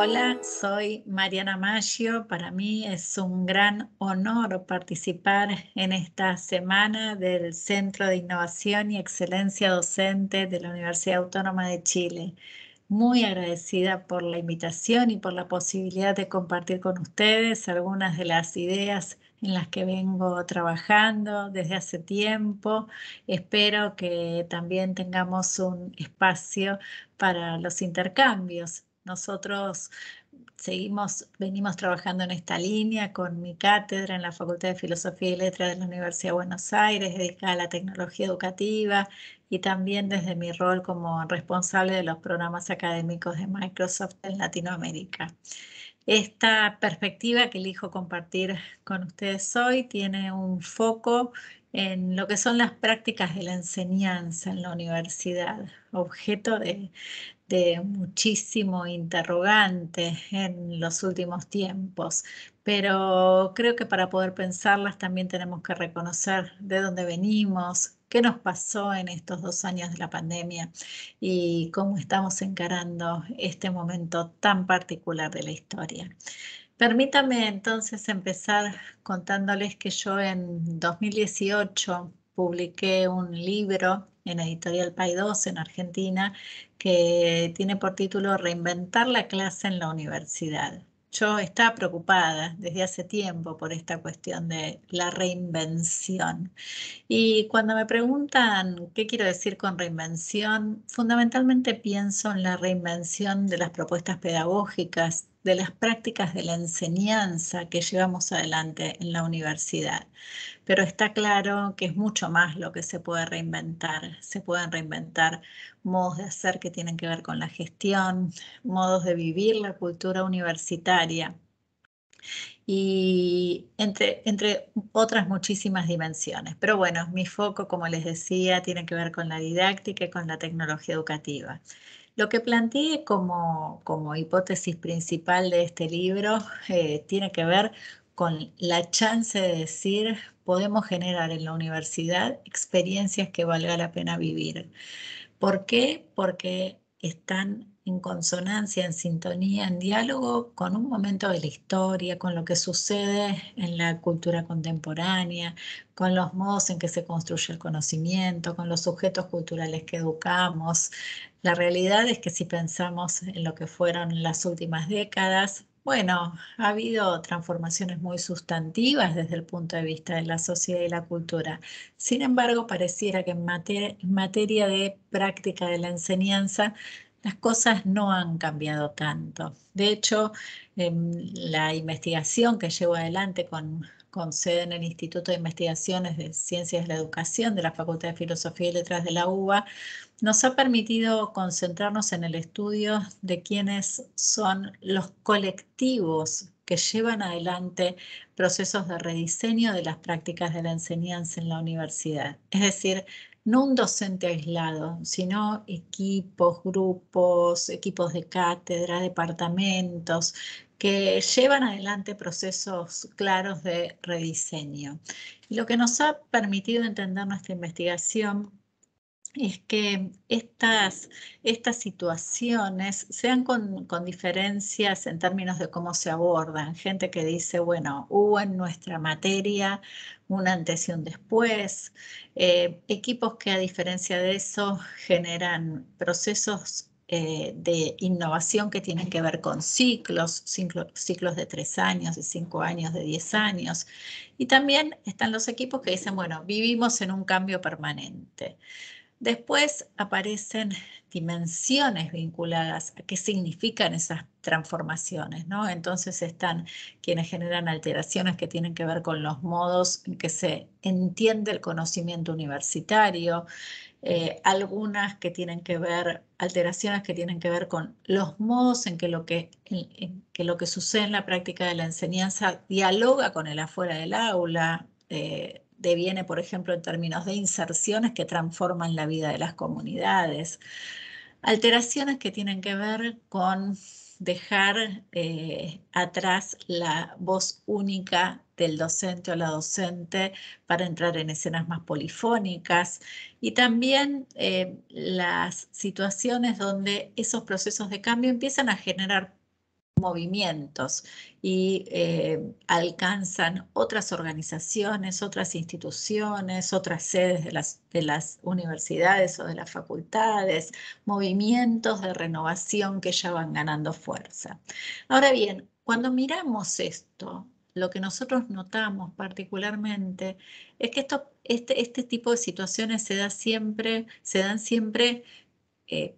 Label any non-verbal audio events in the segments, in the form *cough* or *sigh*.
Hola, soy Mariana Maggio. Para mí es un gran honor participar en esta semana del Centro de Innovación y Excelencia Docente de la Universidad Autónoma de Chile. Muy agradecida por la invitación y por la posibilidad de compartir con ustedes algunas de las ideas en las que vengo trabajando desde hace tiempo. Espero que también tengamos un espacio para los intercambios nosotros seguimos, venimos trabajando en esta línea con mi cátedra en la Facultad de Filosofía y Letras de la Universidad de Buenos Aires, dedicada a la tecnología educativa, y también desde mi rol como responsable de los programas académicos de Microsoft en Latinoamérica. Esta perspectiva que elijo compartir con ustedes hoy tiene un foco en lo que son las prácticas de la enseñanza en la universidad, objeto de, de muchísimo interrogante en los últimos tiempos, pero creo que para poder pensarlas también tenemos que reconocer de dónde venimos, qué nos pasó en estos dos años de la pandemia y cómo estamos encarando este momento tan particular de la historia. Permítame entonces empezar contándoles que yo en 2018 publiqué un libro en Editorial Paidós en Argentina que tiene por título Reinventar la clase en la universidad. Yo estaba preocupada desde hace tiempo por esta cuestión de la reinvención. Y cuando me preguntan qué quiero decir con reinvención, fundamentalmente pienso en la reinvención de las propuestas pedagógicas de las prácticas de la enseñanza que llevamos adelante en la universidad. Pero está claro que es mucho más lo que se puede reinventar. Se pueden reinventar modos de hacer que tienen que ver con la gestión, modos de vivir la cultura universitaria y entre, entre otras muchísimas dimensiones. Pero bueno, mi foco, como les decía, tiene que ver con la didáctica y con la tecnología educativa. Lo que planteé como, como hipótesis principal de este libro eh, tiene que ver con la chance de decir, podemos generar en la universidad experiencias que valga la pena vivir. ¿Por qué? Porque están en consonancia, en sintonía, en diálogo con un momento de la historia, con lo que sucede en la cultura contemporánea, con los modos en que se construye el conocimiento, con los sujetos culturales que educamos. La realidad es que si pensamos en lo que fueron las últimas décadas, bueno, ha habido transformaciones muy sustantivas desde el punto de vista de la sociedad y la cultura. Sin embargo, pareciera que en, materia, en materia de práctica de la enseñanza las cosas no han cambiado tanto. De hecho, em, la investigación que llevo adelante con, con sede en el Instituto de Investigaciones de Ciencias de la Educación de la Facultad de Filosofía y Letras de la UBA, nos ha permitido concentrarnos en el estudio de quiénes son los colectivos que llevan adelante procesos de rediseño de las prácticas de la enseñanza en la universidad. Es decir, no un docente aislado, sino equipos, grupos, equipos de cátedra, departamentos, que llevan adelante procesos claros de rediseño. Y lo que nos ha permitido entender nuestra investigación es que estas, estas situaciones sean con, diferencias en términos de cómo se abordan. Gente que dice, bueno, hubo en nuestra materia un antes y un después. Eh, equipos que a diferencia de eso generan procesos eh, de innovación que tienen que ver con ciclos, ciclos de tres años, de cinco años, de diez años. Y también están los equipos que dicen, bueno, vivimos en un cambio permanente. Después aparecen dimensiones vinculadas a qué significan esas transformaciones, ¿no? Entonces están quienes generan alteraciones que tienen que ver con los modos en que se entiende el conocimiento universitario, eh, algunas que tienen que ver, alteraciones que tienen que ver con los modos en que lo que, lo que sucede en la práctica de la enseñanza dialoga con el afuera del aula, eh, deviene, por ejemplo, en términos de inserciones que transforman la vida de las comunidades, alteraciones que tienen que ver con dejar eh, atrás la voz única del docente o la docente para entrar en escenas más polifónicas y también eh, las situaciones donde esos procesos de cambio empiezan a generar movimientos y eh, alcanzan otras organizaciones, otras instituciones, otras sedes de las, universidades o de las facultades, movimientos de renovación que ya van ganando fuerza. Ahora bien, cuando miramos esto, lo que nosotros notamos particularmente es que esto, este, este tipo de situaciones se, da siempre, se dan siempre eh,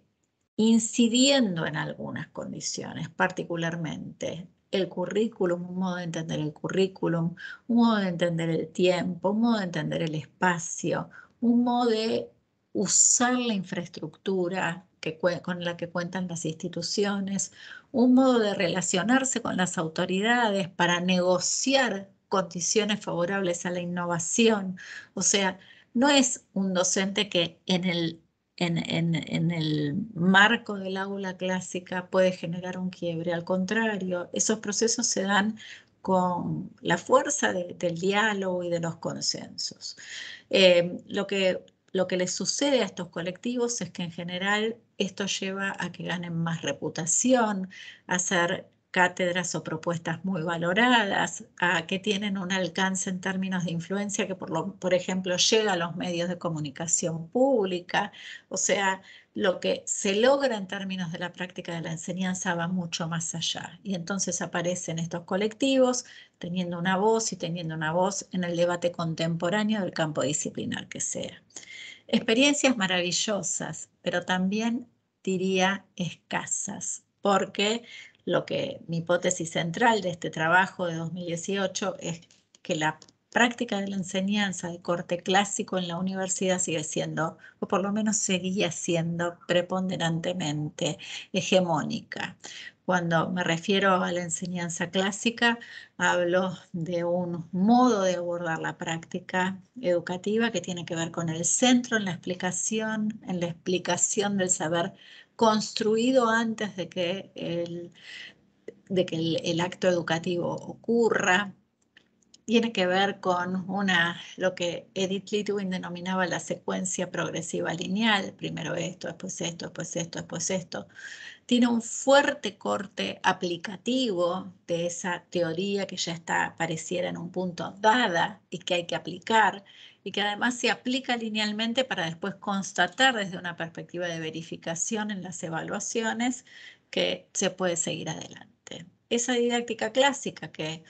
incidiendo en algunas condiciones, particularmente el currículum, un modo de entender el currículum, un modo de entender el tiempo, un modo de entender el espacio, un modo de usar la infraestructura que, con la que cuentan las instituciones, un modo de relacionarse con las autoridades para negociar condiciones favorables a la innovación. O sea, no es un docente que en el en, el marco del aula clásica puede generar un quiebre. Al contrario, esos procesos se dan con la fuerza del diálogo y de los consensos. Eh, lo, que, lo que les sucede a estos colectivos es que en general esto lleva a que ganen más reputación, a ser cátedras o propuestas muy valoradas, que tienen un alcance en términos de influencia que, por, por ejemplo, llega a los medios de comunicación pública. O sea, lo que se logra en términos de la práctica de la enseñanza va mucho más allá. Y entonces aparecen estos colectivos teniendo una voz y teniendo una voz en el debate contemporáneo del campo disciplinar que sea. Experiencias maravillosas, pero también diría escasas, porque lo que mi hipótesis central de este trabajo de 2018 es que la práctica de la enseñanza de corte clásico en la universidad sigue siendo, o por lo menos seguía siendo preponderantemente hegemónica. Cuando me refiero a la enseñanza clásica, hablo de un modo de abordar la práctica educativa que tiene que ver con el centro en la explicación, en la explicación del saber construido antes de que el, de que el, acto educativo ocurra. Tiene que ver con una, lo que Edith Litwin denominaba la secuencia progresiva lineal, primero esto, después esto, después esto, después esto. Tiene un fuerte corte aplicativo de esa teoría que ya está, pareciera en un punto dada y que hay que aplicar y que además se aplica linealmente para después constatar desde una perspectiva de verificación en las evaluaciones que se puede seguir adelante. Esa didáctica clásica que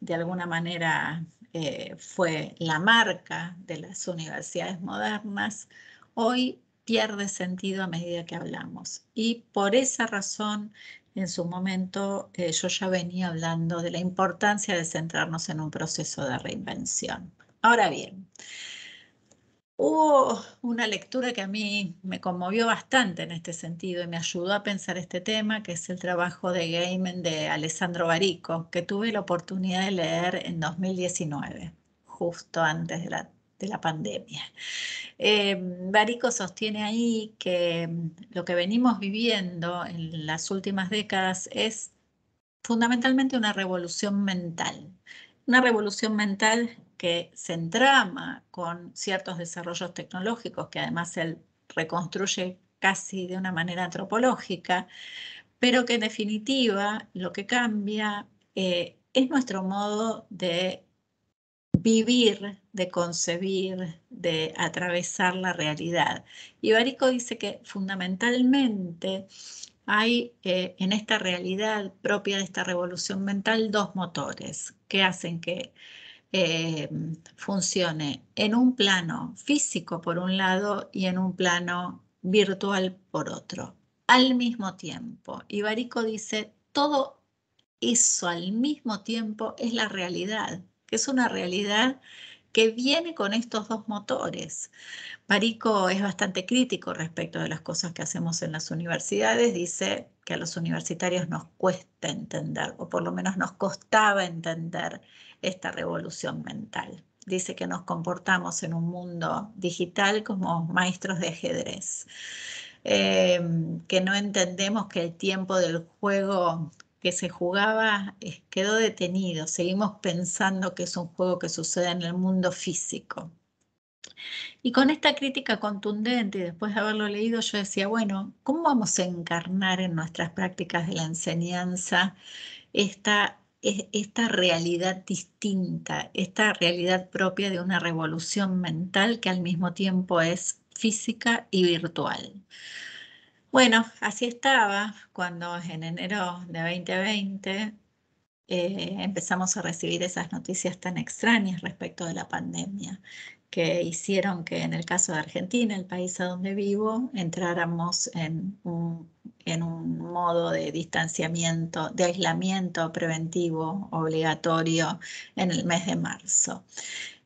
de alguna manera eh, fue la marca de las universidades modernas, hoy pierde sentido a medida que hablamos. Y por esa razón, en su momento, eh, yo ya venía hablando de la importancia de centrarnos en un proceso de reinvención. Ahora bien, hubo una lectura que a mí me conmovió bastante en este sentido y me ayudó a pensar este tema, que es el trabajo de Gaiman de Alessandro Barico, que tuve la oportunidad de leer en 2019, justo antes de la pandemia. Eh, Barico sostiene ahí que lo que venimos viviendo en las últimas décadas es fundamentalmente una revolución mental, una revolución mental que se entrama con ciertos desarrollos tecnológicos que además él reconstruye casi de una manera antropológica, pero que en definitiva lo que cambia eh, es nuestro modo de vivir, de concebir, de atravesar la realidad. Y dice que fundamentalmente hay eh, en esta realidad propia de esta revolución mental dos motores que hacen que eh, funcione en un plano físico por un lado y en un plano virtual por otro, al mismo tiempo. Ibarico dice, todo eso al mismo tiempo es la realidad, que es una realidad que viene con estos dos motores. Parico es bastante crítico respecto de las cosas que hacemos en las universidades, dice que a los universitarios nos cuesta entender, o por lo menos nos costaba entender esta revolución mental. Dice que nos comportamos en un mundo digital como maestros de ajedrez. Em, que no entendemos que el tiempo del juego que se jugaba eh, quedó detenido. Seguimos pensando que es un juego que sucede en el mundo físico. Y con esta crítica contundente, después de haberlo leído, yo decía, bueno, ¿cómo vamos a encarnar en nuestras prácticas de la enseñanza esta, e-, esta realidad distinta, esta realidad propia de una revolución mental que al mismo tiempo es física y virtual? Bueno, así estaba cuando en enero de 2020 eh, empezamos a recibir esas noticias tan extrañas respecto de la pandemia que hicieron que en el caso de Argentina, el país a donde vivo, entráramos en un, en un modo de distanciamiento, de aislamiento preventivo obligatorio en el mes de marzo.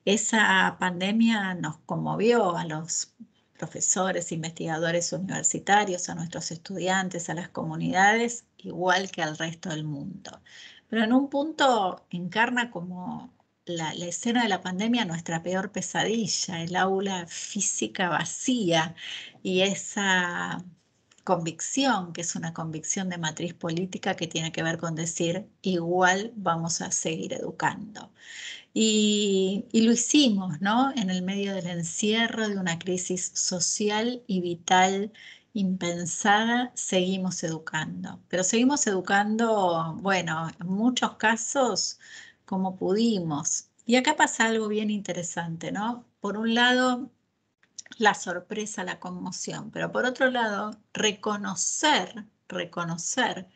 Esa pandemia nos conmovió a los profesores, investigadores universitarios, a nuestros estudiantes, a las comunidades, igual que al resto del mundo. Pero en un punto encarna como la, escena de la pandemia nuestra peor pesadilla, el aula física vacía y esa convicción, que es una convicción de matriz política que tiene que ver con decir, igual vamos a seguir educando. Y, y, lo hicimos, ¿no? En el medio del encierro de una crisis social y vital impensada, seguimos educando. Pero seguimos educando, bueno, en muchos casos como pudimos. Y acá pasa algo bien interesante, ¿no? Por un lado, la sorpresa, la conmoción, pero por otro lado, reconocer, reconocer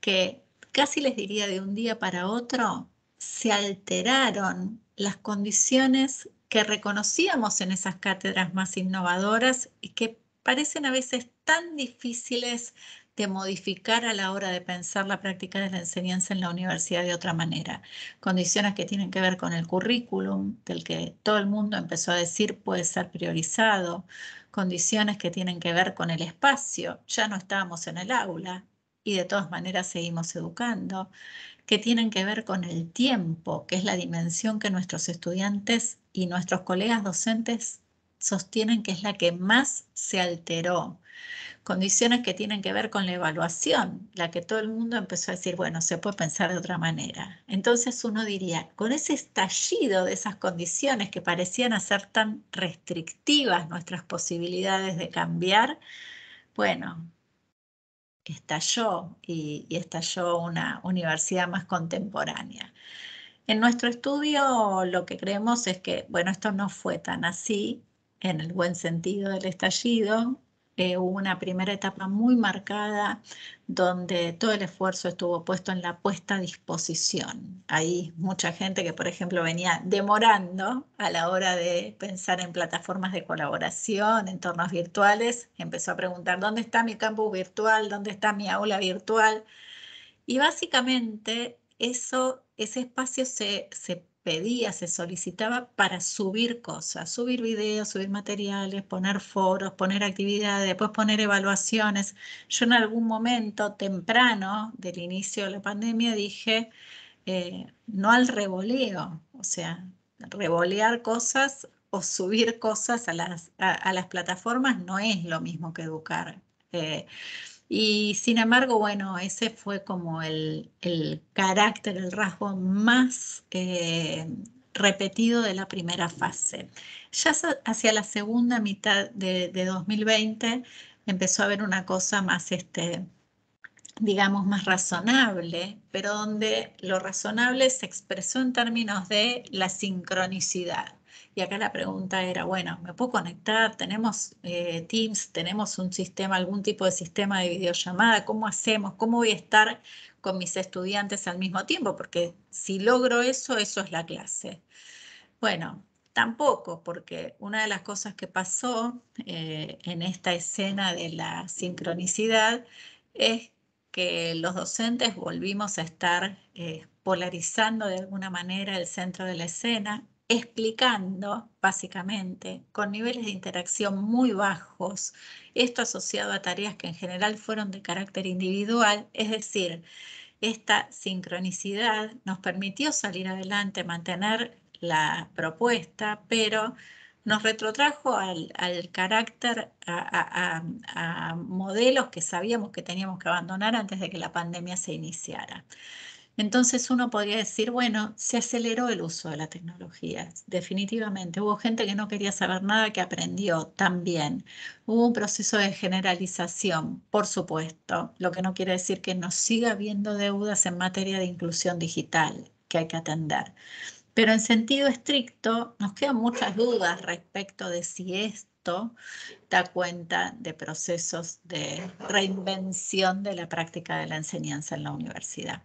que casi les diría de un día para otro, se alteraron las condiciones que reconocíamos en esas cátedras más innovadoras y que parecen a veces tan difíciles de modificar a la hora de pensar la práctica de la enseñanza en la universidad de otra manera. Condiciones que tienen que ver con el currículum, del que todo el mundo empezó a decir puede ser priorizado, condiciones que tienen que ver con el espacio, ya no estábamos en el aula y de todas maneras seguimos educando, que tienen que ver con el tiempo, que es la dimensión que nuestros estudiantes y nuestros colegas docentes sostienen que es la que más se alteró Condiciones que tienen que ver con la evaluación, la que todo el mundo empezó a decir, bueno, se puede pensar de otra manera. Entonces uno diría, con ese estallido de esas condiciones que parecían hacer tan restrictivas nuestras posibilidades de cambiar, bueno, estalló y, estalló una universidad más contemporánea. En nuestro estudio lo que creemos es que, bueno, esto no fue tan así, en el buen sentido del estallido, eh, hubo una primera etapa muy marcada donde todo el esfuerzo estuvo puesto en la puesta a disposición. Hay mucha gente que, por ejemplo, venía demorando a la hora de pensar en plataformas de colaboración, entornos virtuales, empezó a preguntar, ¿dónde está mi campus virtual? ¿Dónde está mi aula virtual? Y básicamente eso, ese espacio se, se pedía, se solicitaba para subir cosas, subir videos, subir materiales, poner foros, poner actividades, después poner evaluaciones. Yo en algún momento temprano del inicio de la pandemia dije, eh, no al revoleo, o sea, revolear cosas o subir cosas a las, las plataformas no es lo mismo que educar. Eh, y sin embargo, bueno, ese fue como el, carácter, el rasgo más eh, repetido de la primera fase. Ya hacia la segunda mitad de, 2020 empezó a haber una cosa más, este, digamos, más razonable, pero donde lo razonable se expresó en términos de la sincronicidad. Y acá la pregunta era, bueno, ¿me puedo conectar? ¿Tenemos eh, Teams? ¿Tenemos un sistema, algún tipo de sistema de videollamada? ¿Cómo hacemos? ¿Cómo voy a estar con mis estudiantes al mismo tiempo? Porque si logro eso, eso es la clase. Bueno, tampoco, porque una de las cosas que pasó eh, en esta escena de la sincronicidad es que los docentes volvimos a estar eh, polarizando de alguna manera el centro de la escena explicando básicamente con niveles de interacción muy bajos, esto asociado a tareas que en general fueron de carácter individual, es decir, esta sincronicidad nos permitió salir adelante, mantener la propuesta, pero nos retrotrajo al, carácter, a modelos que sabíamos que teníamos que abandonar antes de que la pandemia se iniciara. Entonces uno podría decir, bueno, se aceleró el uso de la tecnología, definitivamente. Hubo gente que no quería saber nada, que aprendió también. Hubo un proceso de generalización, por supuesto, lo que no quiere decir que no siga habiendo deudas en materia de inclusión digital que hay que atender. Pero en sentido estricto, nos quedan muchas dudas respecto de si esto da cuenta de procesos de reinvención de la práctica de la enseñanza en la universidad.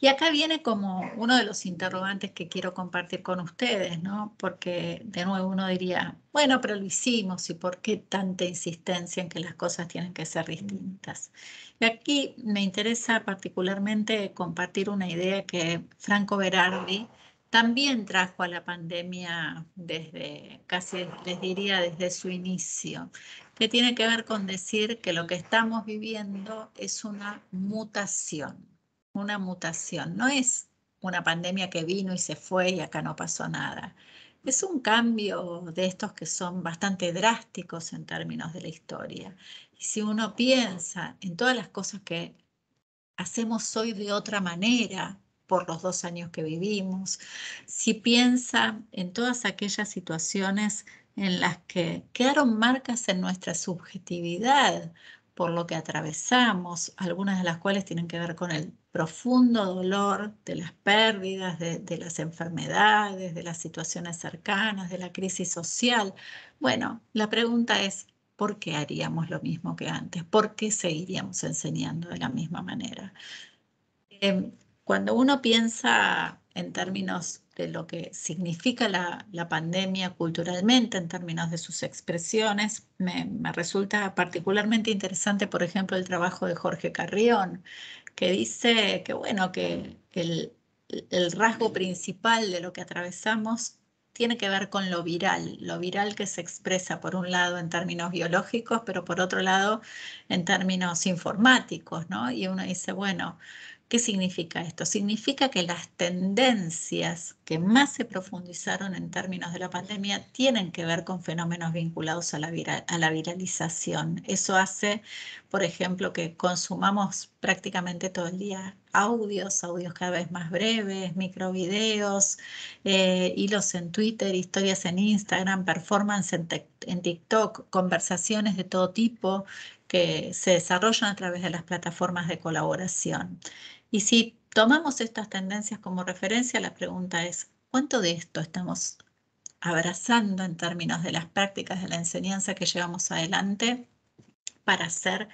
Y acá viene como uno de los interrogantes que quiero compartir con ustedes, ¿no? Porque de nuevo uno diría, bueno, pero lo hicimos y por qué tanta insistencia en que las cosas tienen que ser distintas. Y aquí me interesa particularmente compartir una idea que Franco Berardi también trajo a la pandemia desde, casi les diría, desde su inicio, que tiene que ver con decir que lo que estamos viviendo es una mutación una mutación, no es una pandemia que vino y se fue y acá no pasó nada. Es un cambio de estos que son bastante drásticos en términos de la historia. Y si uno piensa en todas las cosas que hacemos hoy de otra manera por los dos años que vivimos, si piensa en todas aquellas situaciones en las que quedaron marcas en nuestra subjetividad por lo que atravesamos, algunas de las cuales tienen que ver con el profundo dolor de las pérdidas, de, las enfermedades, de las situaciones cercanas, de la crisis social. Bueno, la pregunta es, ¿por qué haríamos lo mismo que antes? ¿Por qué seguiríamos enseñando de la misma manera? Eh, cuando uno piensa en términos de lo que significa la, pandemia culturalmente, en términos de sus expresiones. Me, resulta particularmente interesante, por ejemplo, el trabajo de Jorge Carrión, que dice que, bueno, que el, el rasgo principal de lo que atravesamos tiene que ver con lo viral, lo viral que se expresa por un lado en términos biológicos, pero por otro lado en términos informáticos, ¿no? Y uno dice, bueno, ¿Qué significa esto? Significa que las tendencias que más se profundizaron en términos de la pandemia tienen que ver con fenómenos vinculados a la, viralización. Eso hace, por ejemplo, que consumamos prácticamente todo el día audios, audios cada vez más breves, microvideos, eh, hilos en Twitter, historias en Instagram, performance en TikTok, conversaciones de todo tipo que se desarrollan a través de las plataformas de colaboración. Y si tomamos estas tendencias como referencia, la pregunta es, ¿cuánto de esto estamos abrazando en términos de las prácticas de la enseñanza que llevamos adelante para hacer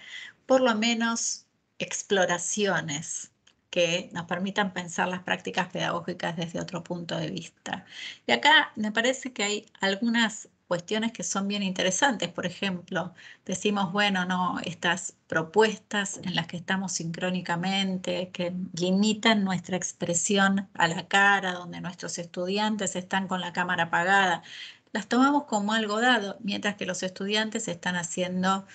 por lo menos exploraciones que nos permitan pensar las prácticas pedagógicas desde otro punto de vista. Y acá me parece que hay algunas cuestiones que son bien interesantes. Por ejemplo, decimos, bueno, no, estas propuestas en las que estamos sincrónicamente, que limitan nuestra expresión a la cara, donde nuestros estudiantes están con la cámara apagada, las tomamos como algo dado, mientras que los estudiantes están haciendo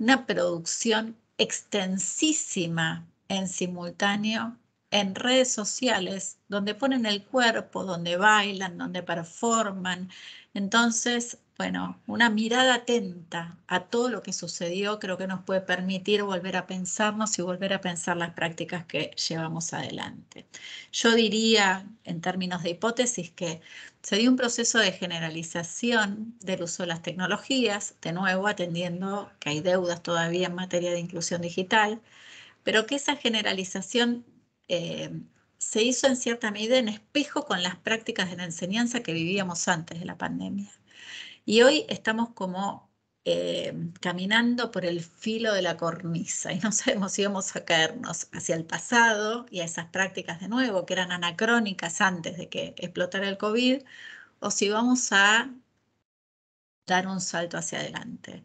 una producción extensísima en simultáneo en redes sociales, donde ponen el cuerpo, donde bailan, donde performan. Entonces, bueno, una mirada atenta a todo lo que sucedió creo que nos puede permitir volver a pensarnos y volver a pensar las prácticas que llevamos adelante. Yo diría, en términos de hipótesis, que se dio un proceso de generalización del uso de las tecnologías, de nuevo atendiendo que hay deudas todavía en materia de inclusión digital, pero que esa generalización... Eh, se hizo en cierta medida en espejo con las prácticas de la enseñanza que vivíamos antes de la pandemia. Y hoy estamos como eh, caminando por el filo de la cornisa y no sabemos si vamos a caernos hacia el pasado y a esas prácticas de nuevo que eran anacrónicas antes de que explotara el COVID o si vamos a dar un salto hacia adelante.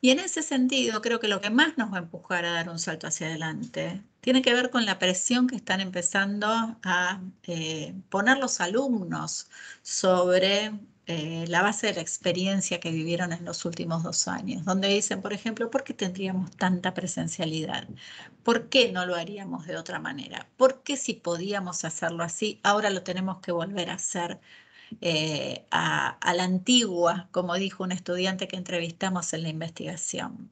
Y en ese sentido, creo que lo que más nos va a empujar a dar un salto hacia adelante tiene que ver con la presión que están empezando a eh, poner los alumnos sobre eh, la base de la experiencia que vivieron en los últimos dos años, donde dicen, por ejemplo, ¿por qué tendríamos tanta presencialidad? ¿Por qué no lo haríamos de otra manera? ¿Por qué si podíamos hacerlo así, ahora lo tenemos que volver a hacer? Eh, a la antigua, como dijo un estudiante que entrevistamos en la investigación.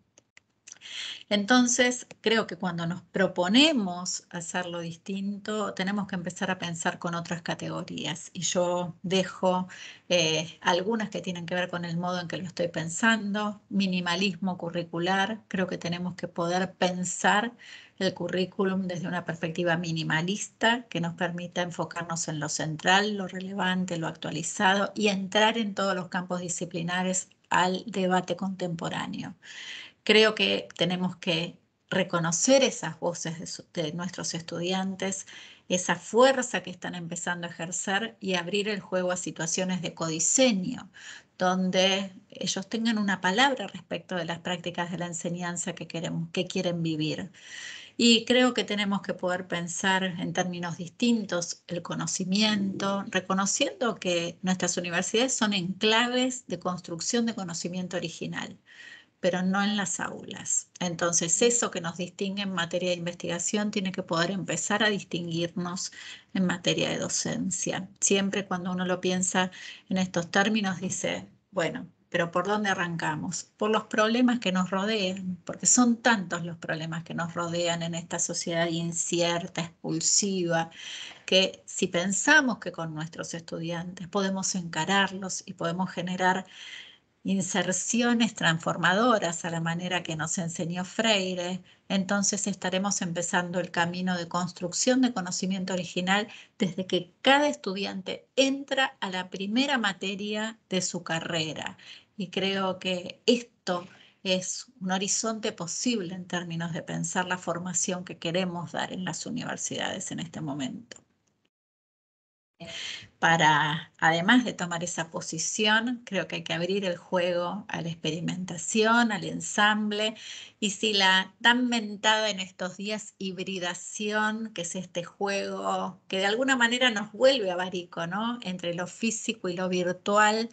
Entonces, creo que cuando nos proponemos hacerlo distinto, tenemos que empezar a pensar con otras categorías. Y yo dejo eh, algunas que tienen que ver con el modo en que lo estoy pensando, minimalismo curricular, creo que tenemos que poder pensar el currículum desde una perspectiva minimalista que nos permita enfocarnos en lo central, lo relevante, lo actualizado y entrar en todos los campos disciplinares al debate contemporáneo. Creo que tenemos que reconocer esas voces de, nuestros estudiantes, esa fuerza que están empezando a ejercer y abrir el juego a situaciones de codiseño, donde ellos tengan una palabra respecto de las prácticas de la enseñanza que, queremos, que quieren vivir. Y creo que tenemos que poder pensar en términos distintos el conocimiento, reconociendo que nuestras universidades son enclaves de construcción de conocimiento original pero no en las aulas. Entonces, eso que nos distingue en materia de investigación tiene que poder empezar a distinguirnos en materia de docencia. Siempre cuando uno lo piensa en estos términos, dice, bueno, pero ¿por dónde arrancamos? Por los problemas que nos rodean, porque son tantos los problemas que nos rodean en esta sociedad incierta, expulsiva, que si pensamos que con nuestros estudiantes podemos encararlos y podemos generar inserciones transformadoras a la manera que nos enseñó Freire, entonces estaremos empezando el camino de construcción de conocimiento original desde que cada estudiante entra a la primera materia de su carrera. Y creo que esto es un horizonte posible en términos de pensar la formación que queremos dar en las universidades en este momento para, además de tomar esa posición, creo que hay que abrir el juego a la experimentación, al ensamble, y si la tan mentada en estos días hibridación, que es este juego que de alguna manera nos vuelve a Barico, ¿no? Entre lo físico y lo virtual,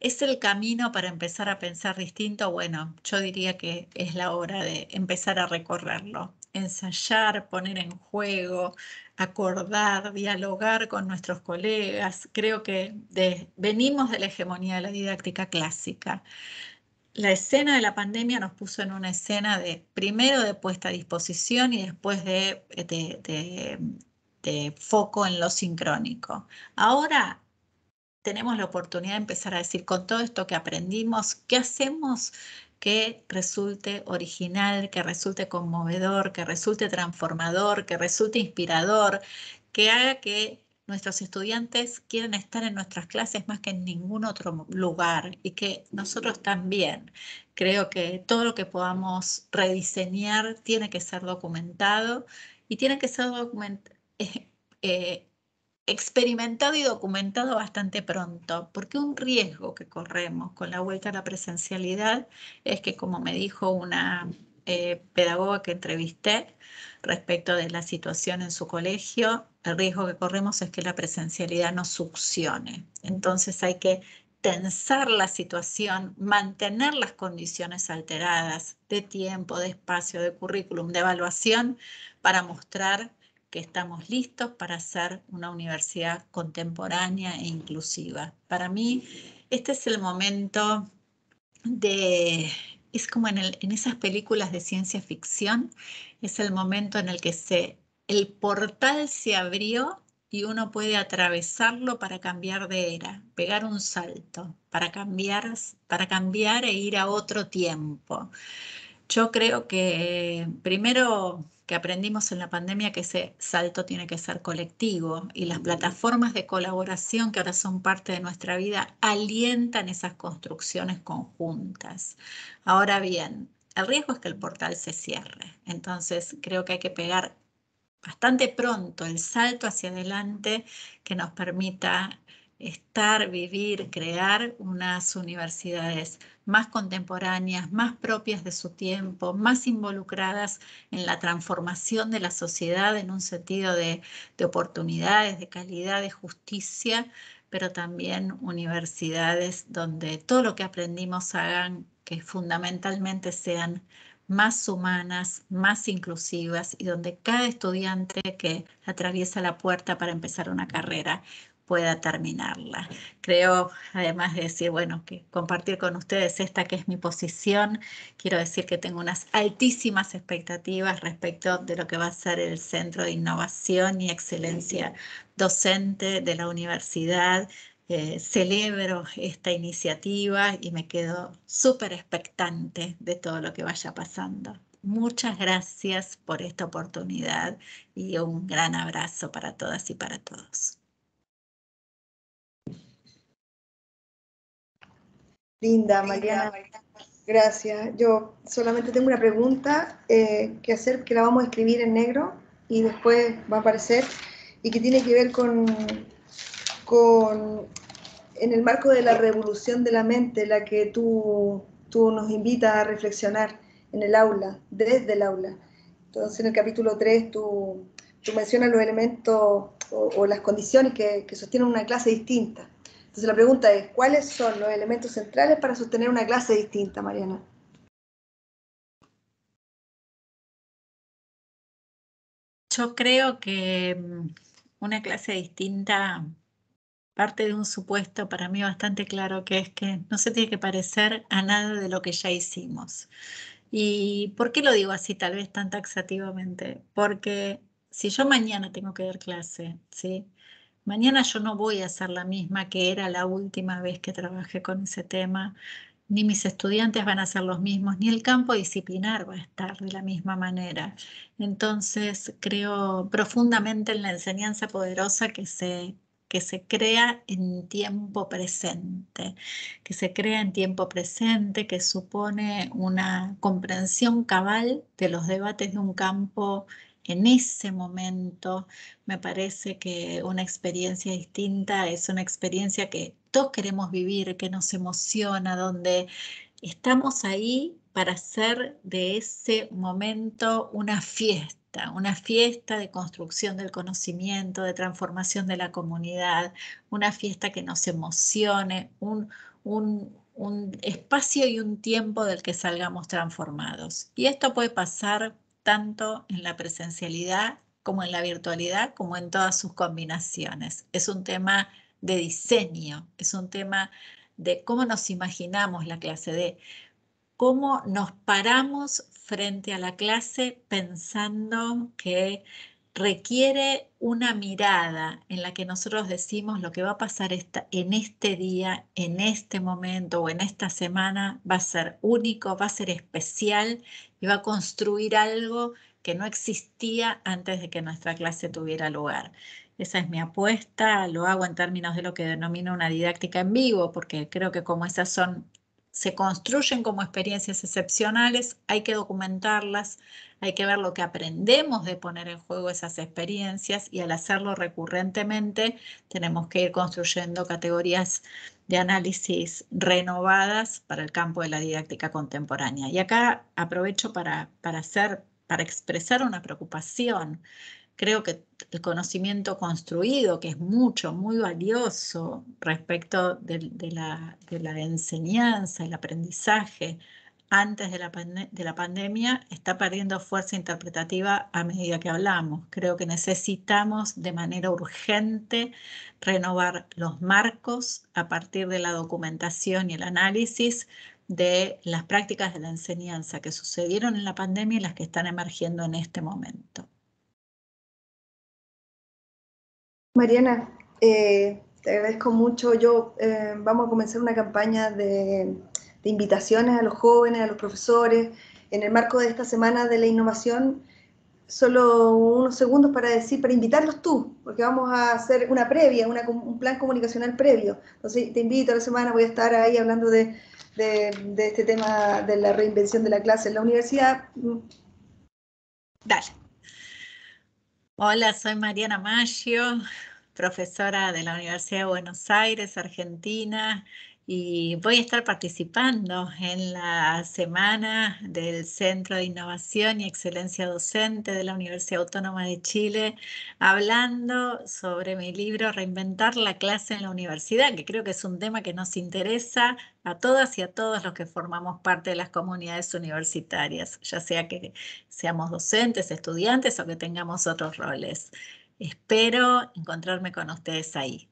¿es el camino para empezar a pensar distinto? Bueno, yo diría que es la hora de empezar a recorrerlo ensayar, poner en juego, acordar, dialogar con nuestros colegas. Creo que venimos de la hegemonía de la didáctica clásica. La escena de la pandemia nos puso en una escena de primero de puesta a disposición y después de, de, de, de foco en lo sincrónico. Ahora tenemos la oportunidad de empezar a decir con todo esto que aprendimos, ¿qué hacemos que resulte original, que resulte conmovedor, que resulte transformador, que resulte inspirador, que haga que nuestros estudiantes quieran estar en nuestras clases más que en ningún otro lugar y que nosotros también. Creo que todo lo que podamos rediseñar tiene que ser documentado y tiene que ser documentado. *laughs* Eh, experimentado y documentado bastante pronto, porque un riesgo que corremos con la vuelta a la presencialidad es que, como me dijo una eh, pedagoga que entrevisté respecto de la situación en su colegio, el riesgo que corremos es que la presencialidad nos succione. Entonces hay que tensar la situación, mantener las condiciones alteradas de tiempo, de espacio, de currículum, de evaluación, para mostrar que estamos listos para ser una universidad contemporánea e inclusiva. Para mí, este es el momento de... Es como en, esas películas de ciencia ficción, es el momento en el que se, el portal se abrió y uno puede atravesarlo para cambiar de era, pegar un salto, para cambiar, para cambiar e ir a otro tiempo. Yo creo que primero que aprendimos en la pandemia que ese salto tiene que ser colectivo y las plataformas de colaboración que ahora son parte de nuestra vida alientan esas construcciones conjuntas. Ahora bien, el riesgo es que el portal se cierre, entonces creo que hay que pegar bastante pronto el salto hacia adelante que nos permita estar, vivir, crear unas universidades más contemporáneas, más propias de su tiempo, más involucradas en la transformación de la sociedad en un sentido de, oportunidades, de calidad, de justicia, pero también universidades donde todo lo que aprendimos hagan que fundamentalmente sean más humanas, más inclusivas y donde cada estudiante que atraviesa la puerta para empezar una carrera pueda terminarla. Creo, además de decir, bueno, que compartir con ustedes esta que es mi posición, quiero decir que tengo unas altísimas expectativas respecto de lo que va a ser el Centro de Innovación y Excelencia Docente de la Universidad, eh, celebro esta iniciativa y me quedo súper expectante de todo lo que vaya pasando. Muchas gracias por esta oportunidad y un gran abrazo para todas y para todos. Linda, Mariana. Gracias. Yo solamente tengo una pregunta eh, que hacer, que la vamos a escribir en negro y después va a aparecer, y que tiene que ver con, con en el marco de la revolución de la mente, la que tú, tú nos invitas a reflexionar en el aula, desde el aula. Entonces, en el capítulo 3 tú, mencionas los elementos o, las condiciones que, que sostienen una clase distinta entonces la pregunta es, ¿cuáles son los elementos centrales para sostener una clase distinta, Mariana? Yo creo que mm, una clase distinta parte de un supuesto para mí bastante claro, que es que no se tiene que parecer a nada de lo que ya hicimos. ¿Y por qué lo digo así, tal vez tan taxativamente? Porque si yo mañana tengo que dar clase, ¿sí? Mañana yo no voy a hacer la misma que era la última vez que trabajé con ese tema, ni mis estudiantes van a ser los mismos, ni el campo disciplinar va a estar de la misma manera. Entonces creo profundamente en la enseñanza poderosa que se, que se crea en tiempo presente, que se crea en tiempo presente, que supone una comprensión cabal de los debates de un campo en ese momento. Me parece que una experiencia distinta es una experiencia que todos queremos vivir, que nos emociona, donde estamos ahí para hacer de ese momento una fiesta, una fiesta de construcción del conocimiento, de transformación de la comunidad, una fiesta que nos emocione, un, espacio y un tiempo del que salgamos transformados. Y esto puede pasar tanto en la presencialidad como en la virtualidad, como en todas sus combinaciones. Es un tema de diseño, es un tema de cómo nos imaginamos la clase, de cómo nos paramos frente a la clase pensando que requiere una mirada en la que nosotros decimos lo que va a pasar en este día, en este momento o en esta semana va a ser único, va a ser especial iba a construir algo que no existía antes de que nuestra clase tuviera lugar. Esa es mi apuesta, lo hago en términos de lo que denomino una didáctica en vivo, porque creo que como esas son se construyen como experiencias excepcionales, hay que documentarlas, hay que ver lo que aprendemos de poner en juego esas experiencias y al hacerlo recurrentemente tenemos que ir construyendo categorías de análisis renovadas para el campo de la didáctica contemporánea. Y acá aprovecho para, para hacer para expresar una preocupación creo que el conocimiento construido, que es mucho, muy valioso respecto de, la, enseñanza y enseñanza, el aprendizaje antes de la pandemia, está perdiendo fuerza interpretativa a medida que hablamos. Creo que necesitamos de manera urgente renovar los marcos a partir de la documentación y el análisis de las prácticas de la enseñanza que sucedieron en la pandemia y las que están emergiendo en este momento. Mariana, eh, te agradezco mucho. Yo eh, vamos a comenzar una campaña de, invitaciones a los jóvenes, a los profesores, en el marco de esta semana de la innovación. Solo unos segundos para decir, para invitarlos tú, porque vamos a hacer una previa, un plan comunicacional previo. Entonces te invito a la semana, voy a estar ahí hablando de, de este tema de la reinvención de la clase en la universidad. Mm. Dale. Hola, soy Mariana Maggio, profesora de la Universidad de Buenos Aires, Argentina, y voy a estar participando en la semana del Centro de Innovación y Excelencia Docente de la Universidad Autónoma de Chile, hablando sobre mi libro Reinventar la clase en la universidad, que creo que es un tema que nos interesa a todas y a todos los que formamos parte de las comunidades universitarias, ya sea que seamos docentes, estudiantes o que tengamos otros roles. Espero encontrarme con ustedes ahí.